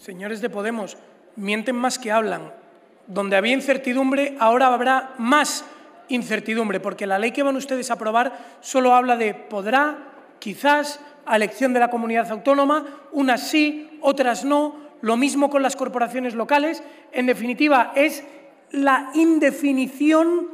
Señores de Podemos, mienten más que hablan. Donde había incertidumbre, ahora habrá más incertidumbre, porque la ley que van ustedes a aprobar solo habla de podrá, quizás, a elección de la comunidad autónoma, unas sí, otras no, lo mismo con las corporaciones locales. En definitiva, es la indefinición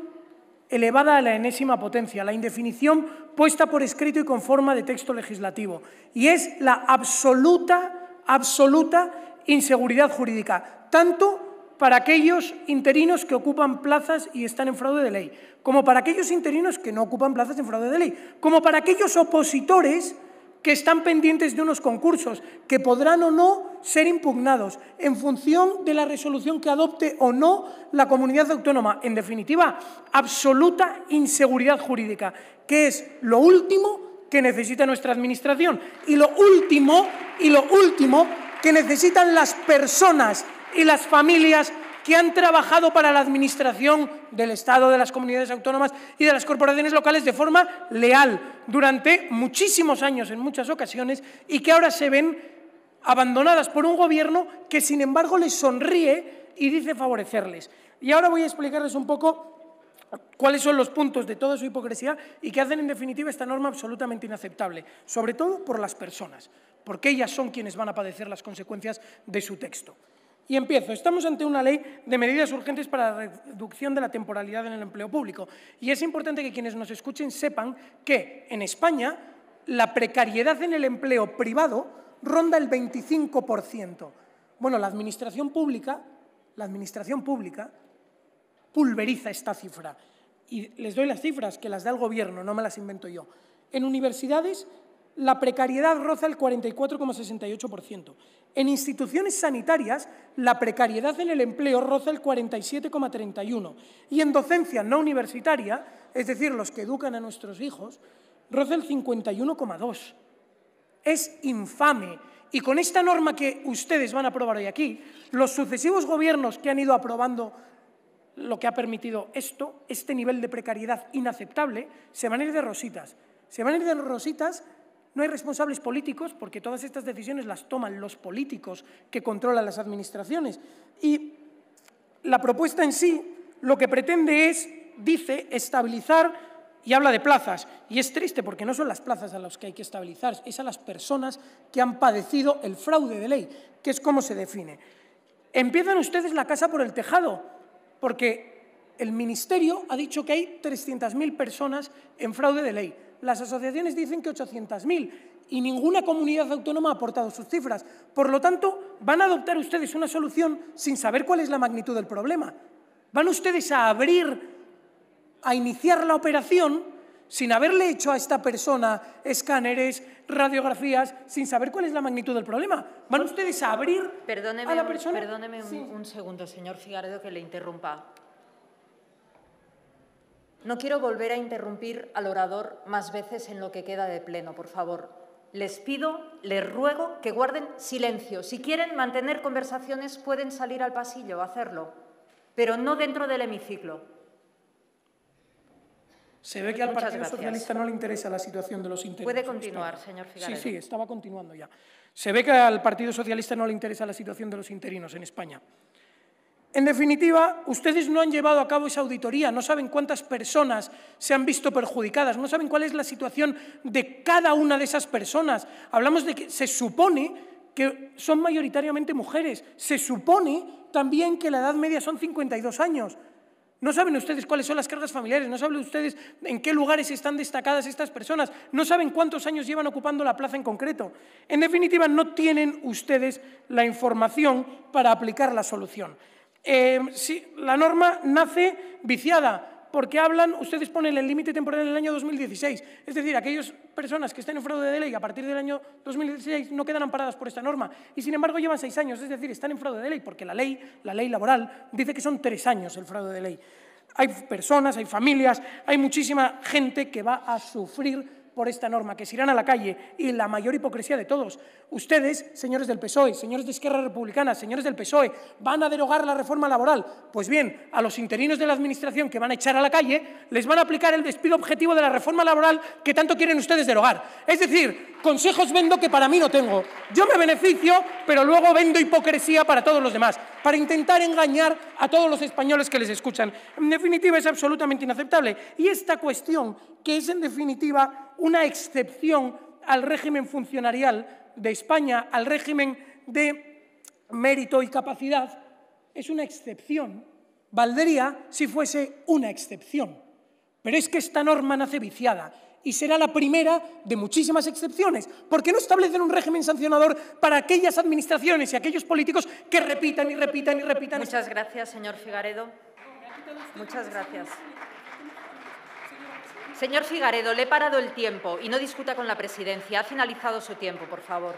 elevada a la enésima potencia, la indefinición puesta por escrito y con forma de texto legislativo. Y es la absoluta, absoluta inseguridad jurídica, tanto para aquellos interinos que ocupan plazas y están en fraude de ley, como para aquellos interinos que no ocupan plazas en fraude de ley, como para aquellos opositores que están pendientes de unos concursos que podrán o no ser impugnados en función de la resolución que adopte o no la comunidad autónoma. En definitiva, absoluta inseguridad jurídica, que es lo último que necesita nuestra Administración. Y lo último, y lo último que necesitan las personas y las familias que han trabajado para la administración del Estado, de las comunidades autónomas y de las corporaciones locales de forma leal durante muchísimos años en muchas ocasiones y que ahora se ven abandonadas por un gobierno que sin embargo les sonríe y dice favorecerles. Y ahora voy a explicarles un poco cuáles son los puntos de toda su hipocresía y que hacen en definitiva esta norma absolutamente inaceptable, sobre todo por las personas, porque ellas son quienes van a padecer las consecuencias de su texto. Y empiezo. Estamos ante una ley de medidas urgentes para la reducción de la temporalidad en el empleo público. Y es importante que quienes nos escuchen sepan que en España la precariedad en el empleo privado ronda el 25%. Bueno, la administración pública, la administración pública pulveriza esta cifra. Y les doy las cifras, que las da el Gobierno, no me las invento yo. En universidades, la precariedad roza el 44,68%. En instituciones sanitarias, la precariedad en el empleo roza el 47,31%. Y en docencia no universitaria, es decir, los que educan a nuestros hijos, roza el 51,2%. Es infame. Y con esta norma que ustedes van a aprobar hoy aquí, los sucesivos gobiernos que han ido aprobando lo que ha permitido esto, este nivel de precariedad inaceptable, se van a ir de rositas. Se van a ir de rositas, no hay responsables políticos, porque todas estas decisiones las toman los políticos que controlan las administraciones. Y la propuesta en sí lo que pretende es, dice, estabilizar y habla de plazas. Y es triste porque no son las plazas a las que hay que estabilizar, es a las personas que han padecido el fraude de ley, que es como se define. Empiezan ustedes la casa por el tejado. Porque el Ministerio ha dicho que hay 300.000 personas en fraude de ley. Las asociaciones dicen que 800.000 y ninguna comunidad autónoma ha aportado sus cifras. Por lo tanto, van a adoptar ustedes una solución sin saber cuál es la magnitud del problema. Van ustedes a abrir, a iniciar la operación sin haberle hecho a esta persona escáneres, radiografías, sin saber cuál es la magnitud del problema. ¿Van ustedes a abrir perdóneme, a la persona? Perdóneme un, segundo, señor Figaredo, que le interrumpa. No quiero volver a interrumpir al orador más veces en lo que queda de pleno, por favor. Les pido, les ruego que guarden silencio. Si quieren mantener conversaciones, pueden salir al pasillo, hacerlo, pero no dentro del hemiciclo. Se ve que al Partido Socialista no le interesa la situación de los interinos. Puede continuar, señor Figueredo. Sí, sí, estaba continuando ya. Se ve que al Partido Socialista no le interesa la situación de los interinos en España. En definitiva, ustedes no han llevado a cabo esa auditoría, no saben cuántas personas se han visto perjudicadas, no saben cuál es la situación de cada una de esas personas. Hablamos de que se supone que son mayoritariamente mujeres, se supone también que la edad media son 52 años. No saben ustedes cuáles son las cargas familiares, no saben ustedes en qué lugares están destacadas estas personas, no saben cuántos años llevan ocupando la plaza en concreto. En definitiva, no tienen ustedes la información para aplicar la solución. Eh, la norma nace viciada, porque hablan, ustedes ponen el límite temporal en el año 2016. Es decir, aquellas personas que están en fraude de ley a partir del año 2016 no quedan amparadas por esta norma y sin embargo llevan seis años, es decir, están en fraude de ley porque la ley, la ley laboral, dice que son tres años el fraude de ley. Hay personas, hay familias, hay muchísima gente que va a sufrir por esta norma, que se irán a la calle y la mayor hipocresía de todos. Ustedes, señores del PSOE, señores de izquierda Republicana, señores del PSOE, van a derogar la reforma laboral. Pues bien, a los interinos de la Administración que van a echar a la calle, les van a aplicar el despido objetivo de la reforma laboral que tanto quieren ustedes derogar. Es decir, consejos vendo que para mí no tengo. Yo me beneficio, pero luego vendo hipocresía para todos los demás, para intentar engañar a todos los españoles que les escuchan. En definitiva, es absolutamente inaceptable. Y esta cuestión, que es en definitiva una excepción al régimen funcionarial de España, al régimen de mérito y capacidad, es una excepción. Valdría si fuese una excepción. Pero es que esta norma nace viciada y será la primera de muchísimas excepciones, porque no establecen un régimen sancionador para aquellas administraciones y aquellos políticos que repitan y repitan y repitan. Muchas gracias, señor Figaredo. Muchas gracias. Señor Figaredo, le he parado el tiempo y no discuta con la presidencia. Ha finalizado su tiempo, por favor.